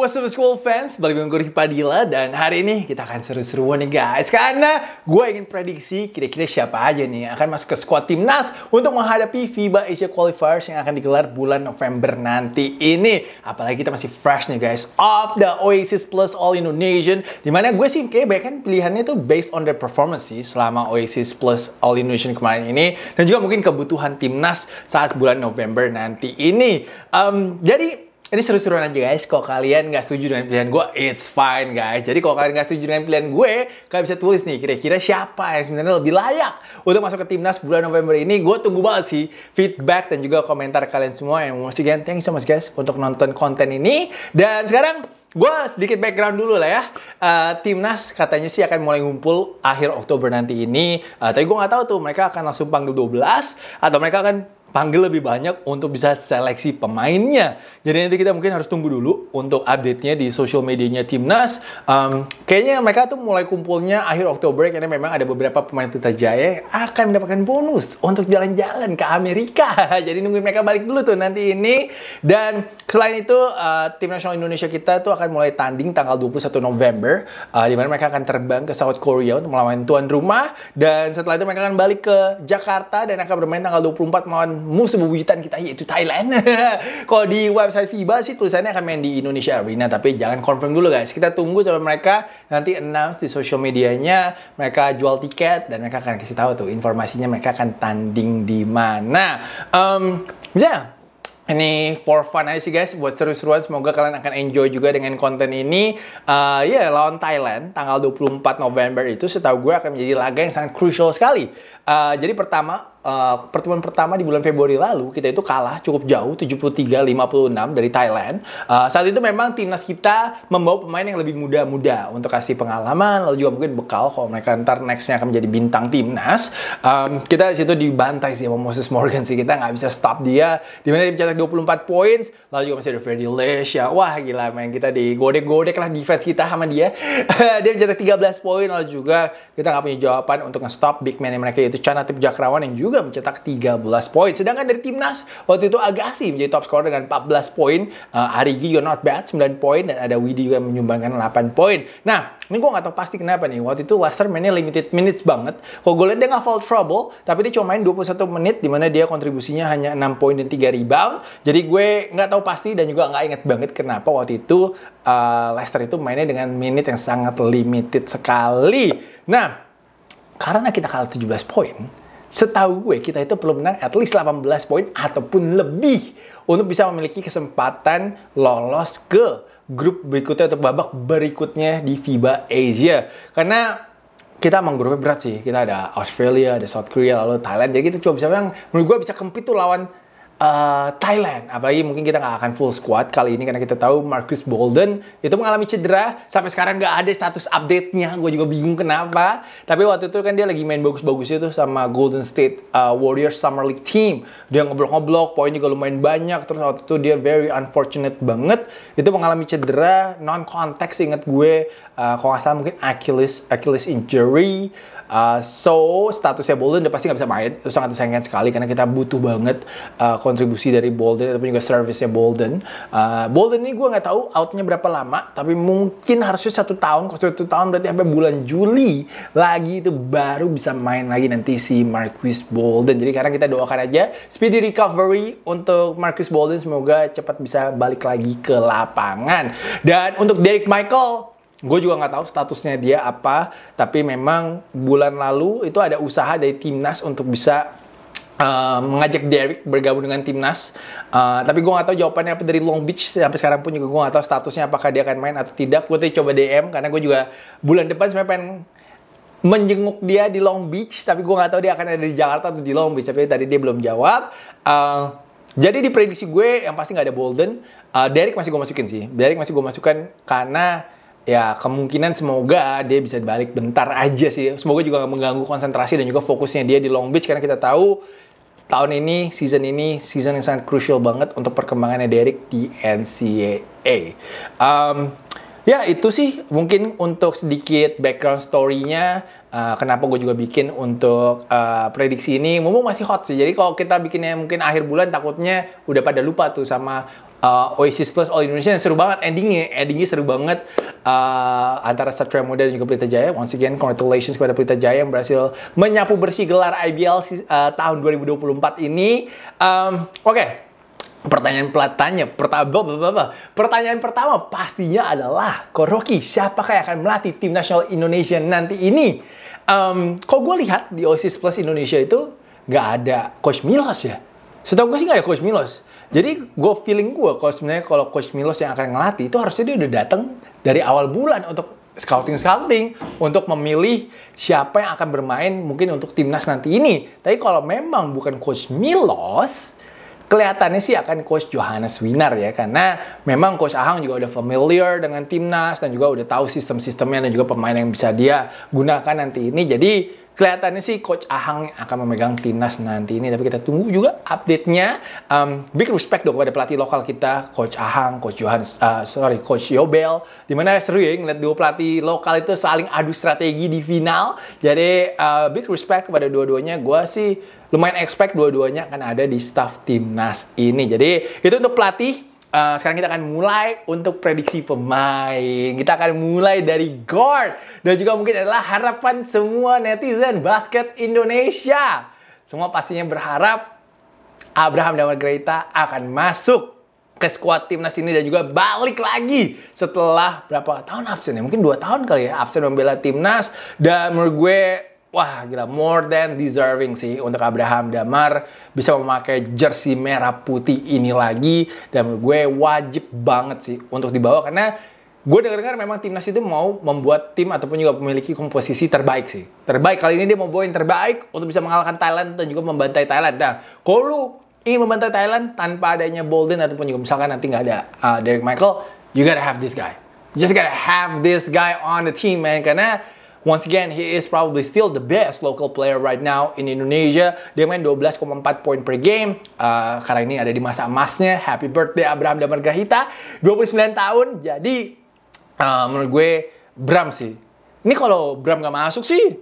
what's up school fans? Balik dengan gue Padilla dan hari ini kita akan seru-seruan nih guys Karena gue ingin prediksi kira-kira siapa aja nih yang akan masuk ke squad timnas Untuk menghadapi FIBA Asia Qualifiers yang akan digelar bulan November nanti ini Apalagi kita masih fresh nih guys of the Oasis Plus All Indonesian Dimana gue sih kayak kan pilihannya tuh based on their performance sih Selama Oasis Plus All Indonesian kemarin ini Dan juga mungkin kebutuhan timnas saat bulan November nanti ini um, Jadi ini seru-seruan aja guys. Kalau kalian nggak setuju dengan pilihan gue, it's fine guys. Jadi kalau kalian nggak setuju dengan pilihan gue, kalian bisa tulis nih kira-kira siapa yang sebenarnya lebih layak untuk masuk ke timnas bulan November ini. Gue tunggu banget sih feedback dan juga komentar kalian semua yang masih sekian. Thank you so much guys untuk nonton konten ini. Dan sekarang gue sedikit background dulu lah ya. Uh, timnas katanya sih akan mulai ngumpul akhir Oktober nanti ini. Uh, tapi gue nggak tahu tuh mereka akan langsung panggil 12 atau mereka akan panggil lebih banyak untuk bisa seleksi pemainnya. Jadi nanti kita mungkin harus tunggu dulu untuk update-nya di social medianya Timnas. Um, kayaknya mereka tuh mulai kumpulnya akhir Oktober karena memang ada beberapa pemain Pelita Jaya akan mendapatkan bonus untuk jalan-jalan ke Amerika. Jadi nungguin mereka balik dulu tuh nanti ini. Dan selain itu uh, tim nasional Indonesia kita tuh akan mulai tanding tanggal 21 November uh, di mana mereka akan terbang ke South Korea untuk melawan tuan rumah dan setelah itu mereka akan balik ke Jakarta dan akan bermain tanggal 24 melawan musuh bebuyutan kita yaitu Thailand. Kalau di website FIBA sih tulisannya akan main di Indonesia Arena tapi jangan confirm dulu guys. Kita tunggu sampai mereka nanti announce di social medianya, mereka jual tiket dan mereka akan kasih tahu tuh informasinya mereka akan tanding di mana. Um, ya, yeah. Ini for fun aja sih guys, buat seru-seruan. Semoga kalian akan enjoy juga dengan konten ini. Uh, ya, yeah, lawan Thailand tanggal 24 November itu setahu gue akan menjadi laga yang sangat crucial sekali. Uh, jadi pertama, uh, pertemuan pertama di bulan Februari lalu kita itu kalah cukup jauh 73-56 dari Thailand. Uh, saat itu memang timnas kita membawa pemain yang lebih muda-muda untuk kasih pengalaman lalu juga mungkin bekal kalau mereka ntar nextnya akan menjadi bintang timnas. Um, kita di situ dibantai sih sama Moses Morgan sih kita nggak bisa stop dia. Dimana dia mencetak 24 points lalu juga masih ada Freddy Lesh ya wah gila main kita digodek-godek lah defense kita sama dia. dia mencetak 13 poin lalu juga kita nggak punya jawaban untuk nge-stop big man yang mereka itu Chanatip Jakrawan yang juga juga mencetak 13 poin. Sedangkan dari timnas waktu itu Agassi menjadi top scorer dengan 14 poin, uh, Arigi juga not bad 9 poin dan ada Widi juga yang menyumbangkan 8 poin. Nah, ini gue nggak tahu pasti kenapa nih. Waktu itu Leicester mainnya limited minutes banget. Kalau gue lihat dia nggak fall trouble, tapi dia cuma main 21 menit di mana dia kontribusinya hanya 6 poin dan 3 rebound. Jadi gue nggak tahu pasti dan juga nggak inget banget kenapa waktu itu uh, Leicester itu mainnya dengan minute yang sangat limited sekali. Nah, karena kita kalah 17 poin, setahu gue kita itu perlu menang at least 18 poin ataupun lebih untuk bisa memiliki kesempatan lolos ke grup berikutnya atau babak berikutnya di FIBA Asia. Karena kita emang grupnya berat sih. Kita ada Australia, ada South Korea, lalu Thailand. Jadi kita coba bisa menang menurut gue bisa kempit tuh lawan uh, Thailand. Apalagi mungkin kita nggak akan full squad kali ini karena kita tahu Marcus Bolden itu mengalami cedera. Sampai sekarang nggak ada status update-nya. Gue juga bingung kenapa. Tapi waktu itu kan dia lagi main bagus-bagusnya tuh sama Golden State uh, Warriors Summer League Team. Dia ngeblok-ngeblok, poin juga lumayan banyak. Terus waktu itu dia very unfortunate banget. Itu mengalami cedera non context inget gue. Uh, kalau nggak salah mungkin Achilles, Achilles injury. Ah, so statusnya Bolden udah pasti nggak bisa main itu sangat disayangkan sekali karena kita butuh banget uh, kontribusi dari Bolden ataupun juga servicenya Bolden. Uh, Bolden ini gue nggak tahu outnya berapa lama tapi mungkin harusnya satu tahun kalau satu tahun berarti sampai bulan Juli lagi itu baru bisa main lagi nanti si Marquis Bolden. Jadi sekarang kita doakan aja speedy recovery untuk Marquis Bolden semoga cepat bisa balik lagi ke lapangan. Dan untuk Derek Michael Gue juga nggak tahu statusnya dia apa, tapi memang bulan lalu itu ada usaha dari timnas untuk bisa Uh, mengajak Derek bergabung dengan timnas, uh, tapi gue nggak tahu jawabannya apa dari Long Beach sampai sekarang pun juga gue nggak tahu statusnya apakah dia akan main atau tidak. Gue tadi coba DM karena gue juga bulan depan sebenarnya pengen menjenguk dia di Long Beach, tapi gue nggak tahu dia akan ada di Jakarta atau di Long Beach. Tapi tadi dia belum jawab. Uh, jadi di prediksi gue yang pasti nggak ada Bolden. Uh, Derek masih gue masukin sih. Derek masih gue masukkan karena ya kemungkinan semoga dia bisa balik bentar aja sih. Semoga juga nggak mengganggu konsentrasi dan juga fokusnya dia di Long Beach karena kita tahu tahun ini, season ini, season yang sangat crucial banget untuk perkembangannya Derek di NCAA. Um, ya itu sih mungkin untuk sedikit background story-nya uh, kenapa gue juga bikin untuk uh, prediksi ini mumpung masih hot sih jadi kalau kita bikinnya mungkin akhir bulan takutnya udah pada lupa tuh sama uh, Oasis Plus All Indonesia yang seru banget endingnya endingnya seru banget uh, antara Satria Muda dan juga Pelita Jaya once again congratulations kepada Pelita Jaya yang berhasil menyapu bersih gelar IBL uh, tahun 2024 ini um, oke okay. Pertanyaan pelatanya pertama, pertanyaan pertama pastinya adalah Koroki, siapakah yang akan melatih tim nasional Indonesia nanti ini? Um, kok gue lihat di Oasis Plus Indonesia itu nggak ada Coach Milos ya? Setahu gue sih nggak ada Coach Milos jadi gue feeling gue kalau sebenarnya kalau Coach Milos yang akan ngelatih itu harusnya dia udah datang dari awal bulan untuk scouting scouting untuk memilih siapa yang akan bermain mungkin untuk timnas nanti ini. Tapi kalau memang bukan Coach Milos, kelihatannya sih akan coach Johannes Winar ya karena memang coach Ahang juga udah familiar dengan timnas dan juga udah tahu sistem-sistemnya dan juga pemain yang bisa dia gunakan nanti ini jadi kelihatannya sih Coach Ahang akan memegang timnas nanti ini. Tapi kita tunggu juga update-nya. Um, big respect dong kepada pelatih lokal kita, Coach Ahang, Coach Johan uh, sorry, Coach Yobel. Dimana seru ya ngeliat dua pelatih lokal itu saling adu strategi di final. Jadi uh, big respect kepada dua-duanya. Gue sih lumayan expect dua-duanya akan ada di staff timnas ini. Jadi itu untuk pelatih Uh, sekarang kita akan mulai untuk prediksi pemain. Kita akan mulai dari guard dan juga mungkin adalah harapan semua netizen basket Indonesia. Semua pastinya berharap Abraham dan Margreta akan masuk ke skuad timnas ini dan juga balik lagi setelah berapa tahun absen ya? Mungkin dua tahun kali ya absen membela timnas dan menurut gue Wah gila, more than deserving sih untuk Abraham Damar bisa memakai jersey merah putih ini lagi. Dan menurut gue wajib banget sih untuk dibawa karena gue dengar-dengar memang timnas itu mau membuat tim ataupun juga memiliki komposisi terbaik sih. Terbaik kali ini dia mau bawa yang terbaik untuk bisa mengalahkan Thailand dan juga membantai Thailand. Nah, kalau lu ingin membantai Thailand tanpa adanya Bolden ataupun juga misalkan nanti nggak ada uh, Derek Michael, you gotta have this guy. just gotta have this guy on the team, man. Karena Once again, he is probably still the best local player right now in Indonesia. Dia main 12,4 poin per game. Uh, karena ini ada di masa emasnya. Happy birthday Abraham Damargahita. 29 tahun. Jadi uh, menurut gue Bram sih. Ini kalau Bram gak masuk sih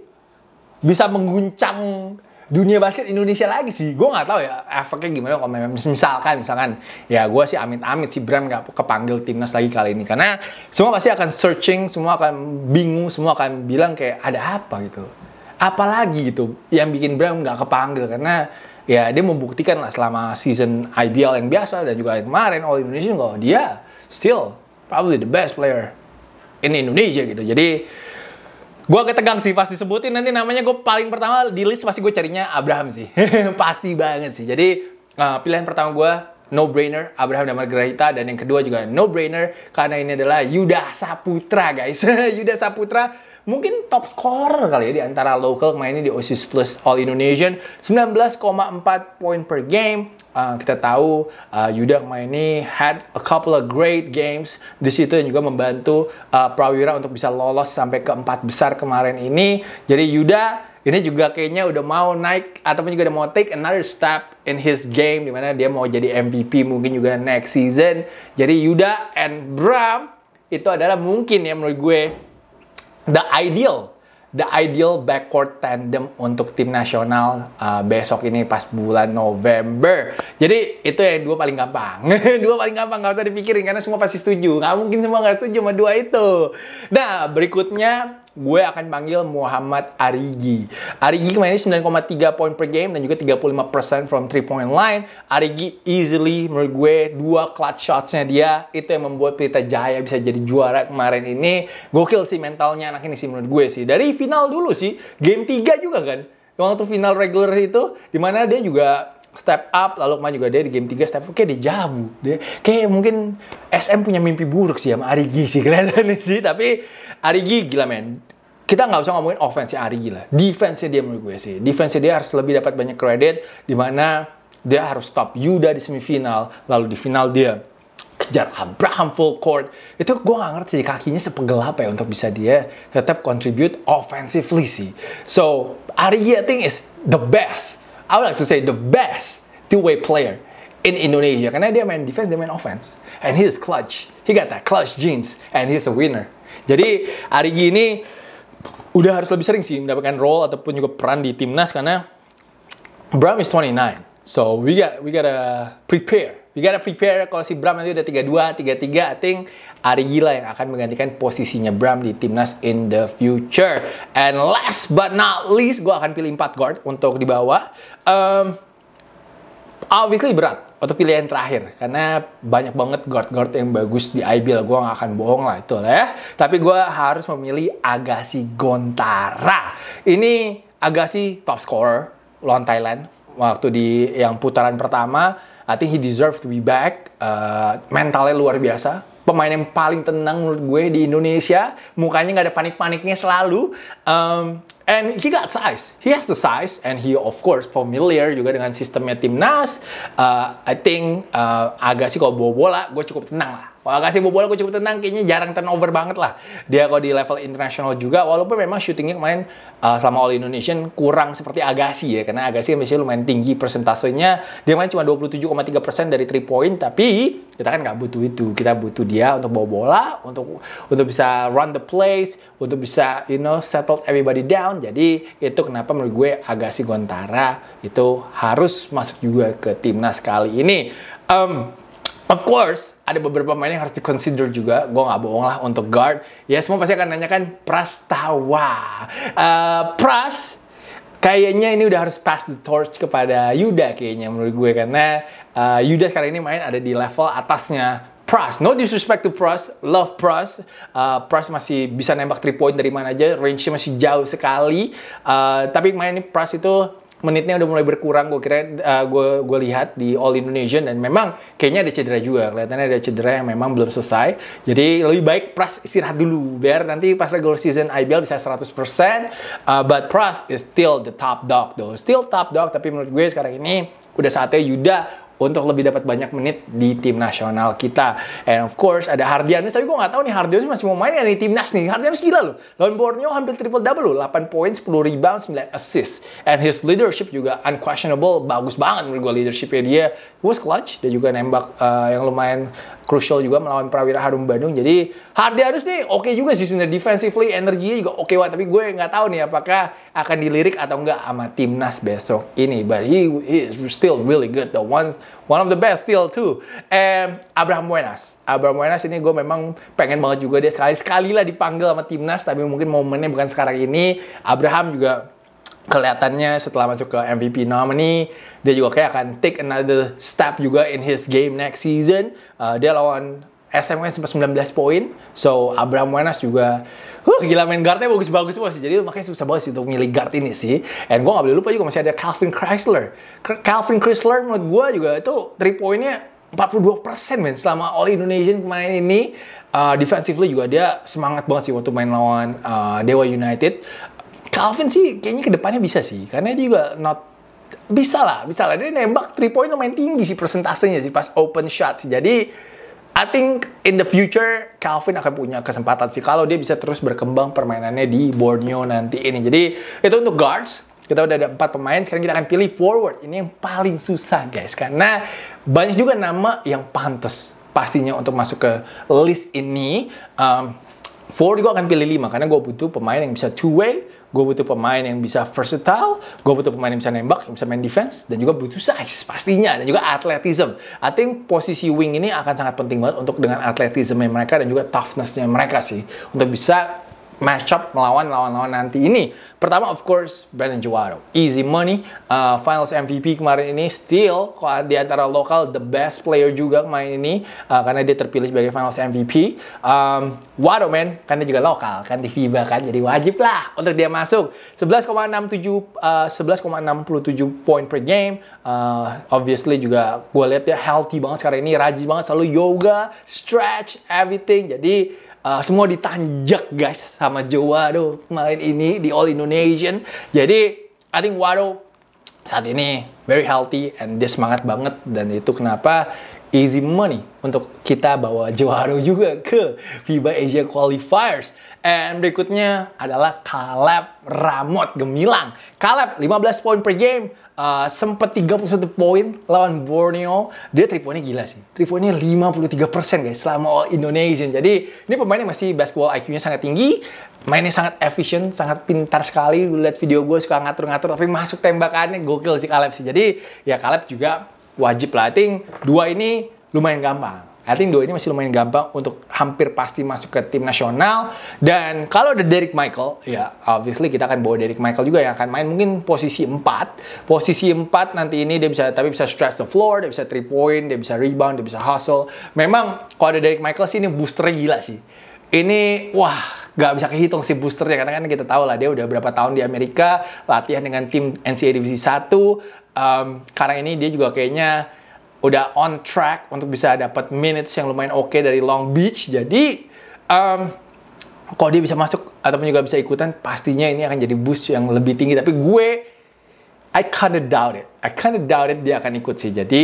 bisa mengguncang dunia basket Indonesia lagi sih. Gue nggak tahu ya efeknya gimana kalau misalkan misalkan ya gue sih amit-amit si Bram nggak kepanggil timnas lagi kali ini karena semua pasti akan searching, semua akan bingung, semua akan bilang kayak ada apa gitu. Apalagi gitu yang bikin Bram nggak kepanggil karena ya dia membuktikan lah selama season IBL yang biasa dan juga yang kemarin All Indonesian kalau dia still probably the best player in Indonesia gitu. Jadi Gue ketegang sih pas disebutin nanti namanya gue paling pertama di list pasti gue carinya Abraham sih. pasti banget sih. Jadi uh, pilihan pertama gue no brainer Abraham dan Margarita dan yang kedua juga no brainer karena ini adalah Yuda Saputra guys. Yuda Saputra mungkin top scorer kali ya di antara local mainnya di OSIS Plus All Indonesian 19,4 poin per game Ah, kita tahu uh, ah, Yuda ini had a couple of great games di situ yang juga membantu uh, Prawira untuk bisa lolos sampai ke empat besar kemarin ini. Jadi Yuda ini juga kayaknya udah mau naik ataupun juga udah mau take another step in his game dimana dia mau jadi MVP mungkin juga next season. Jadi Yuda and Bram itu adalah mungkin ya menurut gue the ideal the ideal backcourt tandem untuk tim nasional uh, besok ini pas bulan November. Jadi itu yang dua paling gampang. dua paling gampang nggak usah dipikirin karena semua pasti setuju. Gak mungkin semua nggak setuju sama dua itu. Nah berikutnya gue akan panggil Muhammad Arigi. Arigi kemarin 9,3 poin per game dan juga 35% from 3 point line. Arigi easily menurut gue dua clutch shotsnya dia itu yang membuat Pelita Jaya bisa jadi juara kemarin ini. Gokil sih mentalnya anak ini sih menurut gue sih. Dari final dulu sih, game 3 juga kan. Waktu final regular itu, dimana dia juga step up lalu kemarin juga dia di game 3 step up kayak dia jauh. dia kayak mungkin SM punya mimpi buruk sih sama Arigi sih keren sih tapi Arigi gila men kita nggak usah ngomongin offense Ari gila. Defense dia menurut gue sih. Defense dia harus lebih dapat banyak kredit di mana dia harus stop Yuda di semifinal, lalu di final dia kejar Abraham full court. Itu gue nggak ngerti kakinya sepegel apa ya untuk bisa dia tetap contribute offensively sih. So, Ari I think is the best. I would like to say the best two-way player in Indonesia. Karena dia main defense, dia main offense. And he is clutch. He got that clutch genes. And he's a winner. Jadi, Ari ini udah harus lebih sering sih mendapatkan role ataupun juga peran di timnas karena Bram is 29. So we got we gotta prepare. We gotta prepare kalau si Bram nanti udah 32, 33, I think Ari Gila yang akan menggantikan posisinya Bram di timnas in the future. And last but not least, gue akan pilih 4 guard untuk dibawa. Um, obviously berat atau pilihan terakhir karena banyak banget guard-guard yang bagus di IBL gue gak akan bohong lah itu lah ya tapi gue harus memilih Agassi Gontara ini Agassi top scorer lawan Thailand waktu di yang putaran pertama I think he deserve to be back uh, mentalnya luar biasa pemain yang paling tenang menurut gue di Indonesia mukanya nggak ada panik-paniknya selalu um, And he got size. He has the size and he of course familiar juga dengan sistemnya timnas. Uh, I think uh, agak sih kalau bawa bola gue cukup tenang lah. Wah kasih bola gue cukup tenang, kayaknya jarang turnover banget lah. Dia kalau di level internasional juga, walaupun memang syutingnya kemarin uh, selama All Indonesian kurang seperti Agassi ya, karena Agassi kan biasanya lumayan tinggi persentasenya. Dia main cuma 27,3 persen dari 3 point, tapi kita kan nggak butuh itu. Kita butuh dia untuk bawa bola, untuk untuk bisa run the place, untuk bisa you know settle everybody down. Jadi itu kenapa menurut gue Agassi Gontara itu harus masuk juga ke timnas kali ini. Um, of course, ada beberapa main yang harus diconsider juga. Gue nggak bohong lah untuk guard. Ya semua pasti akan nanyakan Prastawa. Uh, Pras kayaknya ini udah harus pass the torch kepada Yuda kayaknya menurut gue karena uh, Yuda sekarang ini main ada di level atasnya Pras, no disrespect to Pras, love Pras. Uh, Pras masih bisa nembak 3 point dari mana aja, range-nya masih jauh sekali. Uh, tapi main ini Pras itu menitnya udah mulai berkurang gue kira uh, eh, gue gue lihat di All Indonesian dan memang kayaknya ada cedera juga kelihatannya ada cedera yang memang belum selesai jadi lebih baik Pras istirahat dulu biar nanti pas regular season IBL bisa 100% uh, eh, but Pras is still the top dog though still top dog tapi menurut gue sekarang ini udah saatnya Yuda untuk lebih dapat banyak menit di tim nasional kita. And of course ada Hardianus. tapi gue nggak tahu nih Hardianus masih mau main ya di timnas nih. Hardianus gila loh. Lawan Borneo hampir triple double loh, 8 poin, 10 rebound, 9 assist. And his leadership juga unquestionable, bagus banget menurut gue leadershipnya dia. He was clutch, dan juga nembak uh, yang lumayan Krusial juga melawan Prawira Harum Bandung. Jadi Hardy harus nih oke okay juga sih sebenarnya defensively energinya juga oke okay wah Tapi gue nggak tahu nih apakah akan dilirik atau enggak sama timnas besok ini. But he, he is still really good. The one one of the best still too. And Abraham Buenas. Abraham Buenas ini gue memang pengen banget juga dia sekali sekali lah dipanggil sama timnas. Tapi mungkin momennya bukan sekarang ini. Abraham juga kelihatannya setelah masuk ke MVP nominee dia juga kayak akan take another step juga in his game next season uh, dia lawan SMK sempat 19 poin so Abraham Wenas juga huh, gila main guardnya bagus-bagus semua sih jadi makanya susah banget sih untuk milih guard ini sih and gue gak boleh lupa juga masih ada Calvin Chrysler Calvin Chrysler menurut gue juga itu 3 poinnya 42% men selama All Indonesian pemain ini uh, defensively juga dia semangat banget sih waktu main lawan uh, Dewa United Calvin sih kayaknya kedepannya bisa sih, karena dia juga not bisa lah, bisa lah. Dia nembak 3 point lumayan tinggi sih persentasenya sih pas open shot sih. Jadi I think in the future Calvin akan punya kesempatan sih kalau dia bisa terus berkembang permainannya di Borneo nanti ini. Jadi itu untuk guards. Kita udah ada empat pemain, sekarang kita akan pilih forward. Ini yang paling susah guys, karena banyak juga nama yang pantas pastinya untuk masuk ke list ini. Um, forward gue akan pilih lima karena gue butuh pemain yang bisa two way gue butuh pemain yang bisa versatile, gue butuh pemain yang bisa nembak, yang bisa main defense, dan juga butuh size pastinya, dan juga atletism. I think posisi wing ini akan sangat penting banget untuk dengan atletisme mereka dan juga toughnessnya mereka sih, untuk bisa match up melawan lawan-lawan nanti ini. Pertama, of course, Brandon Juwaro. Easy money, uh, finals MVP kemarin ini, still di antara lokal, the best player juga kemarin ini, uh, karena dia terpilih sebagai finals MVP. Um, Wado, man, karena juga lokal, kan di FIBA kan, jadi wajib lah untuk dia masuk. 11,67 uh, 11,67 point per game. Uh, obviously juga gue lihat dia healthy banget sekarang ini, rajin banget, selalu yoga, stretch, everything. Jadi, uh, semua ditanjak guys sama Joe Wado kemarin ini di All Indonesian. Jadi I think Wado saat ini very healthy and dia semangat banget dan itu kenapa easy money untuk kita bawa Joharo juga ke FIBA Asia Qualifiers. And berikutnya adalah Caleb Ramot Gemilang. Caleb 15 poin per game, Uh, sempat 31 poin lawan Borneo. Dia triponnya gila sih. Triponnya 53 53% guys selama All Indonesian. Jadi ini pemainnya masih basketball IQ-nya sangat tinggi. Mainnya sangat efisien, sangat pintar sekali. Lihat video gue suka ngatur-ngatur tapi masuk tembakannya gokil sih Caleb sih. Jadi ya Caleb juga wajib lah. I dua ini lumayan gampang. I think dua ini masih lumayan gampang untuk hampir pasti masuk ke tim nasional. Dan kalau ada Derek Michael, ya obviously kita akan bawa Derek Michael juga yang akan main mungkin posisi 4. Posisi 4 nanti ini dia bisa tapi bisa stretch the floor, dia bisa three point, dia bisa rebound, dia bisa hustle. Memang kalau ada Derek Michael sih ini booster gila sih. Ini wah gak bisa kehitung si boosternya karena kan kita tahu lah dia udah berapa tahun di Amerika latihan dengan tim NCAA Divisi 1 um, karena ini dia juga kayaknya udah on track untuk bisa dapat minutes yang lumayan oke okay dari Long Beach. Jadi um, kalau dia bisa masuk ataupun juga bisa ikutan, pastinya ini akan jadi boost yang lebih tinggi. Tapi gue, I kinda doubt it. I kinda doubt it dia akan ikut sih. Jadi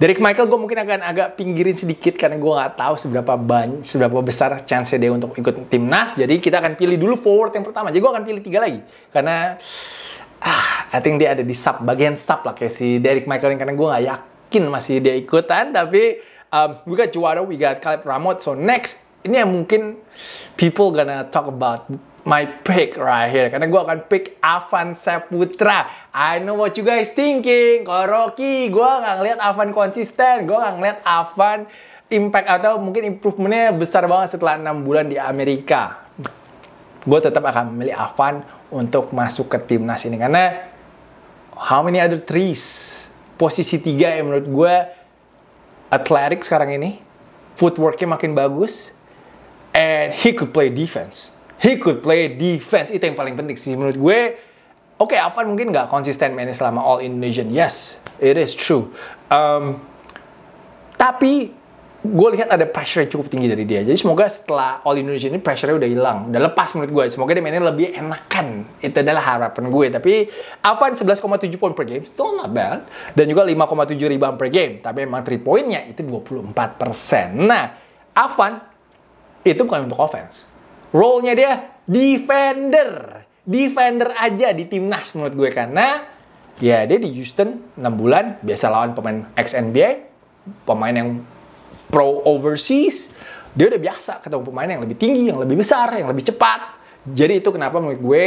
Derek Michael gue mungkin akan agak pinggirin sedikit karena gue nggak tahu seberapa banyak, seberapa besar chance dia untuk ikut timnas. Jadi kita akan pilih dulu forward yang pertama. Jadi gue akan pilih tiga lagi karena ah, I think dia ada di sub bagian sub lah kayak si Derek Michael yang karena gue nggak yakin mungkin masih dia ikutan tapi um, we got Juara, we got Caleb Ramot. So next ini yang mungkin people gonna talk about my pick right here karena gue akan pick Avan Saputra. I know what you guys thinking. Kalau Rocky, gue nggak ngeliat Avan konsisten, gue nggak ngeliat Avan impact atau mungkin improvementnya besar banget setelah enam bulan di Amerika. Gue tetap akan memilih Avan untuk masuk ke timnas ini karena how many other trees posisi tiga yang menurut gue atletik sekarang ini, footworknya makin bagus, and he could play defense. He could play defense itu yang paling penting sih menurut gue. Oke, okay, Afan mungkin nggak konsisten mainnya selama All Indonesian. Yes, it is true. Um, tapi gue lihat ada pressure yang cukup tinggi dari dia. Jadi semoga setelah All Indonesia ini pressure-nya udah hilang, udah lepas menurut gue. Semoga dia mainnya lebih enakan. Itu adalah harapan gue. Tapi Avan 11,7 poin per game, still not bad. Dan juga 5,7 rebound per game. Tapi emang 3 poinnya itu 24%. Nah, Avan itu bukan untuk offense. Role-nya dia defender. Defender aja di timnas menurut gue. Karena ya dia di Houston 6 bulan, biasa lawan pemain ex-NBA, pemain yang pro overseas, dia udah biasa ketemu pemain yang lebih tinggi, yang lebih besar, yang lebih cepat. Jadi itu kenapa menurut gue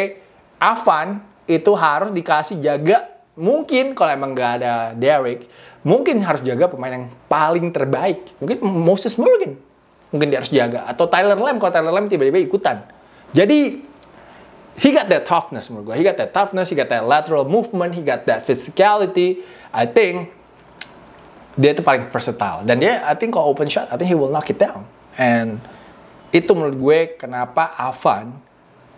Avan itu harus dikasih jaga mungkin kalau emang nggak ada Derek mungkin harus jaga pemain yang paling terbaik mungkin Moses Morgan mungkin dia harus jaga atau Tyler Lamb kalau Tyler Lamb tiba-tiba ikutan jadi he got that toughness menurut gue he got that toughness he got that lateral movement he got that physicality I think dia itu paling versatile dan dia I think kalau open shot I think he will knock it down and itu menurut gue kenapa Avan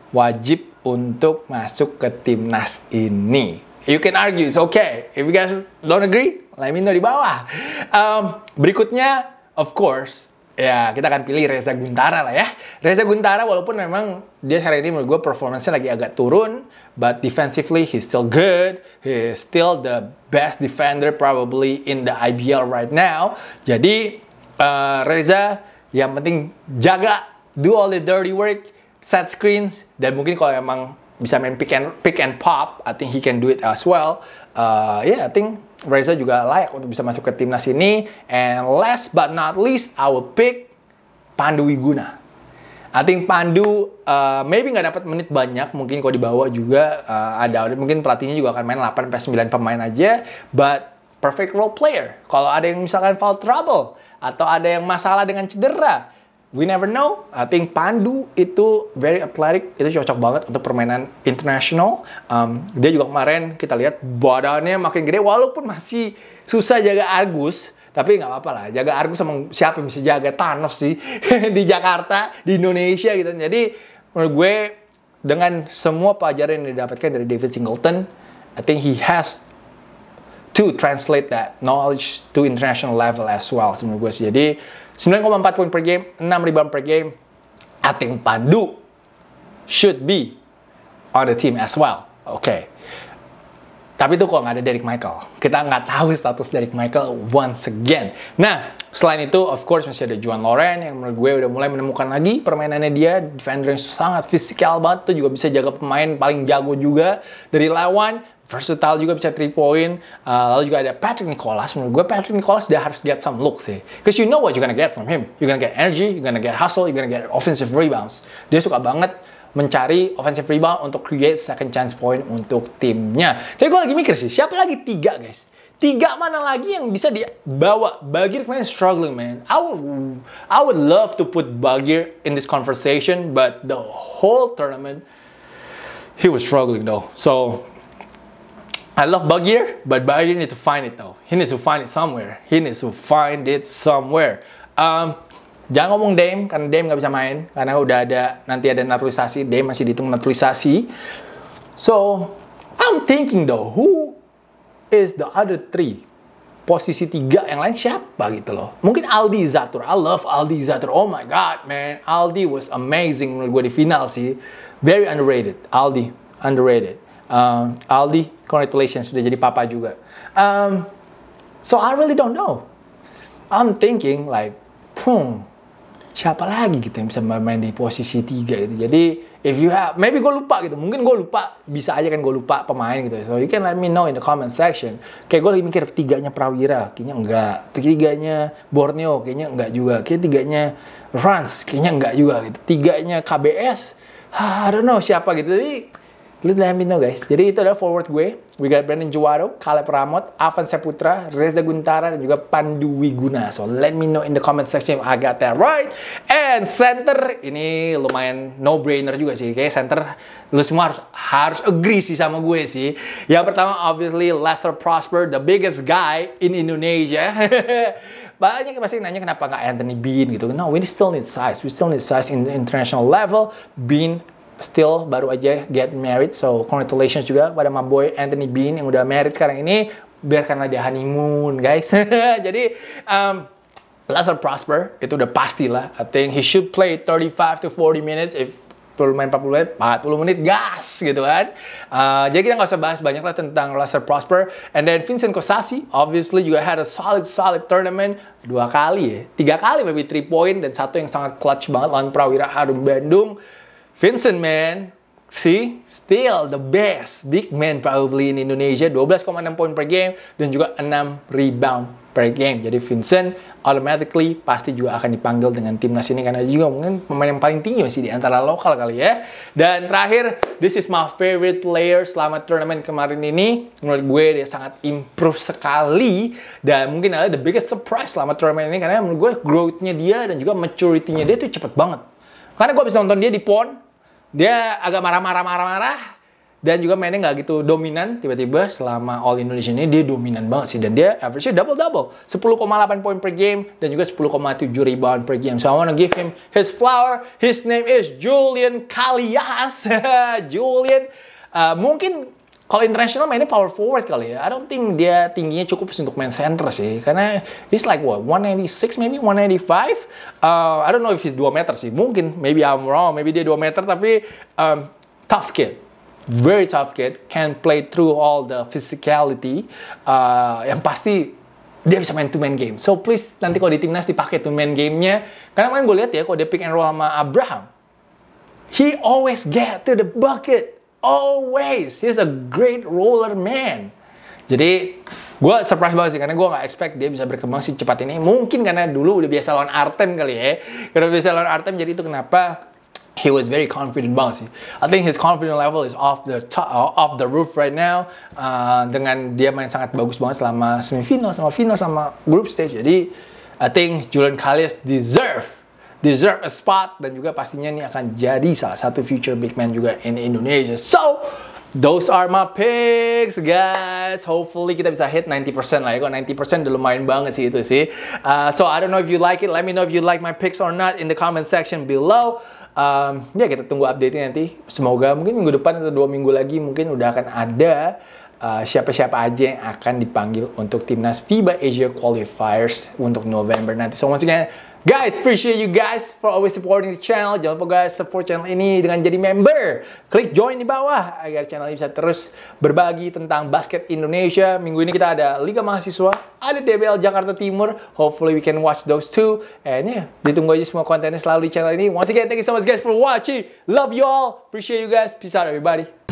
wajib untuk masuk ke timnas ini you can argue it's okay if you guys don't agree let me know di bawah um, berikutnya of course ya kita akan pilih Reza Guntara lah ya. Reza Guntara walaupun memang dia hari ini menurut gue performance lagi agak turun, but defensively he's still good. He's still the best defender probably in the IBL right now. Jadi uh, Reza yang penting jaga, do all the dirty work, set screens dan mungkin kalau emang bisa main pick and pick and pop, I think he can do it as well uh, ya yeah, I think Reza juga layak untuk bisa masuk ke timnas ini. And last but not least, I will pick Pandu Wiguna. I think Pandu uh, maybe nggak dapat menit banyak, mungkin kalau dibawa juga uh, ada mungkin pelatihnya juga akan main 8 sampai 9 pemain aja, but perfect role player. Kalau ada yang misalkan foul trouble atau ada yang masalah dengan cedera, we never know. I think Pandu itu very athletic, itu cocok banget untuk permainan internasional. Um, dia juga kemarin kita lihat badannya makin gede, walaupun masih susah jaga Argus, Tapi nggak apa-apa lah, jaga Argus sama siapa yang bisa jaga Thanos sih di Jakarta, di Indonesia gitu. Jadi menurut gue dengan semua pelajaran yang didapatkan dari David Singleton, I think he has to translate that knowledge to international level as well menurut gue. sih. Jadi 9,4 poin per game, 6 rebound per game. I think Pandu should be on the team as well. Oke. Okay. Tapi itu kok nggak ada Derek Michael. Kita nggak tahu status Derek Michael once again. Nah, selain itu, of course masih ada Juan Loren yang menurut gue udah mulai menemukan lagi permainannya dia. Defender yang sangat fisikal banget. Itu juga bisa jaga pemain paling jago juga dari lawan versatile juga bisa 3 point. Uh, lalu juga ada Patrick Nicholas. Menurut gue Patrick Nicholas dia harus get some look sih. Because you know what you're gonna get from him. You're gonna get energy, you're gonna get hustle, you're gonna get offensive rebounds. Dia suka banget mencari offensive rebound untuk create second chance point untuk timnya. Tapi gue lagi mikir sih, siapa lagi tiga guys? Tiga mana lagi yang bisa dibawa? Bagir kemarin struggling man. I would, I would love to put Bagir in this conversation, but the whole tournament he was struggling though. So I love Bagheer, but Bagheer need to find it though. He needs to find it somewhere. He needs to find it somewhere. Um, Jangan ngomong Dame, karena Dame nggak bisa main. Karena udah ada, nanti ada naturalisasi. Dame masih dihitung naturalisasi. So, I'm thinking though, who is the other three? Posisi tiga yang lain siapa gitu loh. Mungkin Aldi Zatur. I love Aldi Zatur. Oh my God, man. Aldi was amazing menurut gue di final sih. Very underrated. Aldi, underrated. Um, Aldi, congratulations sudah jadi papa juga. Um, so I really don't know. I'm thinking like, hmm, siapa lagi gitu yang bisa main di posisi tiga gitu. Jadi if you have, maybe gue lupa gitu. Mungkin gue lupa, bisa aja kan gue lupa pemain gitu. So you can let me know in the comment section. Kayak gue lagi mikir tiganya Prawira, kayaknya enggak. Tiganya Borneo, kayaknya enggak juga. Kayak tiganya France, kayaknya enggak juga gitu. Tiganya KBS, I don't know siapa gitu. Tapi Lu udah me guys. Jadi itu adalah forward gue. We got Brandon Juwaro, Caleb Ramot, Avan Saputra, Reza Guntara, dan juga Pandu Wiguna. So let me know in the comment section I got that right. And center, ini lumayan no-brainer juga sih. Kayak center, lu semua harus, harus agree sih sama gue sih. Yang pertama, obviously Lester Prosper, the biggest guy in Indonesia. banyak yang pasti nanya kenapa nggak Anthony Bean gitu. No, we still need size. We still need size in international level. Bean still baru aja get married. So congratulations juga pada my boy Anthony Bean yang udah married sekarang ini. Biarkanlah dia honeymoon, guys. Jadi um, Lazar Prosper itu udah pasti lah. I think he should play 35 to 40 minutes if perlu main 40 menit, 40 menit gas gitu kan. Uh, jadi kita nggak usah bahas banyak lah tentang Lester Prosper. And then Vincent Kosasi, obviously juga had a solid solid tournament dua kali ya, tiga kali maybe three point dan satu yang sangat clutch banget lawan Prawira Harum Bandung. Vincent man, see, still the best big man probably in Indonesia 12,6 poin per game dan juga 6 rebound per game. Jadi Vincent automatically pasti juga akan dipanggil dengan timnas ini karena juga mungkin pemain yang paling tinggi masih di antara lokal kali ya. Dan terakhir, this is my favorite player selama turnamen kemarin ini. Menurut gue dia sangat improve sekali dan mungkin adalah the biggest surprise selama turnamen ini karena menurut gue growth-nya dia dan juga maturity-nya dia itu cepet banget. Karena gue bisa nonton dia di PON, dia agak marah-marah-marah-marah dan juga mainnya nggak gitu dominan tiba-tiba selama All Indonesia ini dia dominan banget sih dan dia average double double 10,8 poin per game dan juga 10,7 rebound per game so I wanna give him his flower his name is Julian Kalias Julian uh, mungkin kalau international mainnya power forward kali ya. I don't think dia tingginya cukup untuk main center sih. Karena he's like what 196 maybe 185. Uh, I don't know if he's 2 meter sih. Mungkin maybe I'm wrong. Maybe dia 2 meter tapi um, tough kid. Very tough kid. Can play through all the physicality. Uh, yang pasti dia bisa main two man game. So please nanti kalau di timnas dipakai two man gamenya. Karena kan gue lihat ya kalau dia pick and roll sama Abraham, he always get to the bucket always. He's a great roller man. Jadi gue surprise banget sih karena gue nggak expect dia bisa berkembang sih cepat ini. Mungkin karena dulu udah biasa lawan Artem kali ya. Karena biasa lawan Artem jadi itu kenapa he was very confident banget sih. I think his confidence level is off the top, uh, off the roof right now. Uh, dengan dia main sangat bagus banget selama semifinal, sama final, sama group stage. Jadi I think Julian Kallis deserve deserve a spot dan juga pastinya ini akan jadi salah satu future big man juga in Indonesia. So, Those are my picks, guys. Hopefully kita bisa hit 90% lah ya. Kok 90% udah lumayan banget sih itu sih. Uh, so I don't know if you like it. Let me know if you like my picks or not in the comment section below. Um, ya kita tunggu update-nya nanti. Semoga mungkin minggu depan atau dua minggu lagi mungkin udah akan ada uh, siapa-siapa uh, aja yang akan dipanggil untuk timnas FIBA Asia Qualifiers untuk November nanti. So once again, Guys, appreciate you guys for always supporting the channel. Jangan lupa guys support channel ini dengan jadi member. Klik join di bawah agar channel ini bisa terus berbagi tentang basket Indonesia. Minggu ini kita ada Liga Mahasiswa, ada DBL Jakarta Timur. Hopefully we can watch those two. And yeah, ditunggu aja semua kontennya selalu di channel ini. Once again, thank you so much guys for watching. Love you all. Appreciate you guys. Peace out everybody.